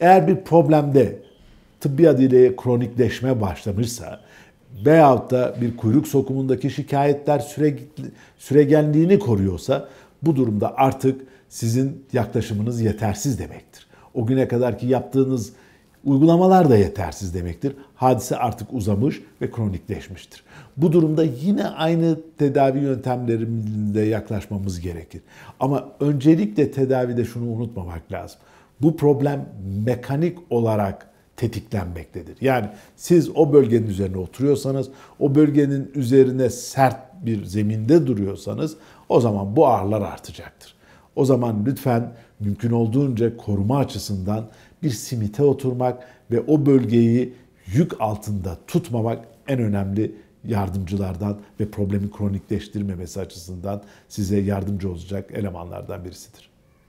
Eğer bir problemde tıbbi adıyla kronikleşme başlamışsa veyahut da bir kuyruk sokumundaki şikayetler süre, süregenliğini koruyorsa bu durumda artık sizin yaklaşımınız yetersiz demektir. O güne kadar ki yaptığınız uygulamalar da yetersiz demektir. Hadise artık uzamış ve kronikleşmiştir. Bu durumda yine aynı tedavi yöntemlerinde yaklaşmamız gerekir. Ama öncelikle tedavide şunu unutmamak lazım bu problem mekanik olarak tetiklenmektedir. Yani siz o bölgenin üzerine oturuyorsanız, o bölgenin üzerine sert bir zeminde duruyorsanız o zaman bu ağırlar artacaktır. O zaman lütfen mümkün olduğunca koruma açısından bir simite oturmak ve o bölgeyi yük altında tutmamak en önemli yardımcılardan ve problemi kronikleştirmemesi açısından size yardımcı olacak elemanlardan birisidir.